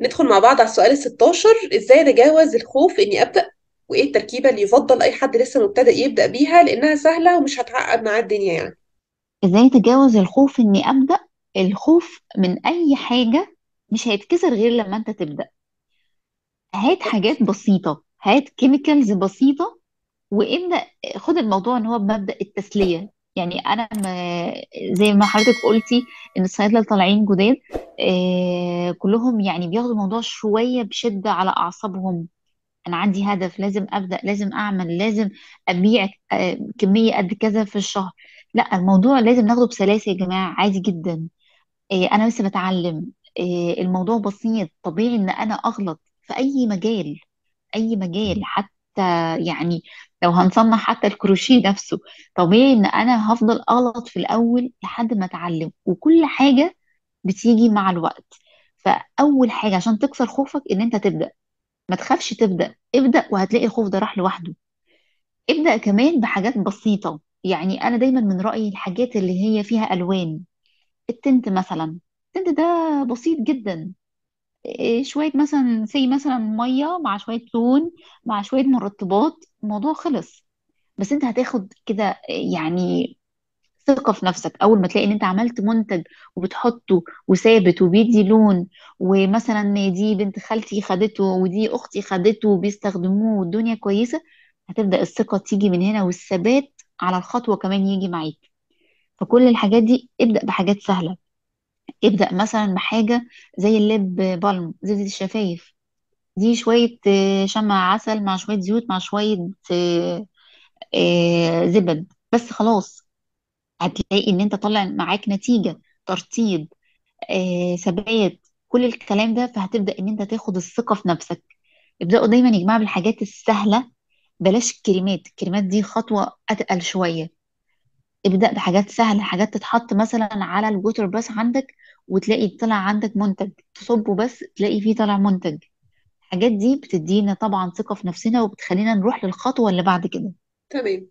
ندخل مع بعض على السؤال ال 16 ازاي اتجاوز الخوف اني ابدا وايه التركيبه اللي يفضل اي حد لسه مبتدئ يبدا بيها لانها سهله ومش هتعقد معاه الدنيا يعني ازاي اتجاوز الخوف اني ابدا الخوف من اي حاجه مش هيتكسر غير لما انت تبدا هات حاجات بسيطه هات كيميكالز بسيطه وابدا خد الموضوع ان هو بمبدا التسليه يعني انا ما زي ما حضرتك قلتي ان الصيادله طالعين جداد آه، كلهم يعني بياخدوا الموضوع شوية بشدة على أعصابهم أنا عندي هدف لازم أبدأ لازم أعمل لازم أبيع آه، كمية قد كذا في الشهر لا الموضوع لازم ناخده بسلاسة يا جماعة عادي جدا آه، أنا لسه بتعلم الموضوع بسيط طبيعي إن أنا أغلط في أي مجال أي مجال حتى يعني لو هنصنع حتى الكروشيه نفسه طبيعي ان انا هفضل اغلط في الاول لحد ما اتعلم وكل حاجه بتيجي مع الوقت فاول حاجه عشان تكسر خوفك ان انت تبدا ما تخافش تبدا ابدا وهتلاقي الخوف ده راح لوحده ابدا كمان بحاجات بسيطه يعني انا دايما من رايي الحاجات اللي هي فيها الوان التنت مثلا التنت ده بسيط جدا إيه، شويه مثلا زي مثلا ميه مع شويه لون مع شويه مرطبات الموضوع خلص بس انت هتاخد كده يعني ثقه في نفسك اول ما تلاقي ان انت عملت منتج وبتحطه وثابت وبيدي لون ومثلا دي بنت خالتي خدته ودي اختي خدته وبيستخدموه والدنيا كويسه هتبدا الثقه تيجي من هنا والثبات على الخطوه كمان يجي معاك فكل الحاجات دي ابدا بحاجات سهله ابدا مثلا بحاجه زي اللب بالم زبده الشفايف دي شويه آه، شمع عسل مع شويه زيوت مع شويه آه، آه، زبد بس خلاص هتلاقي ان انت طالع معاك نتيجه ترطيب آه، ثبات كل الكلام ده فهتبدا ان انت تاخد الثقه في نفسك ابداوا دايما يا جماعه بالحاجات السهله بلاش الكلمات الكلمات دي خطوه اتقل شويه ابدا بحاجات سهله حاجات تتحط مثلا على الووتر بس عندك وتلاقي طلع عندك منتج تصبه بس تلاقي فيه طلع منتج الحاجات دي بتدينا طبعا ثقه في نفسنا وبتخلينا نروح للخطوه اللي بعد كده تمام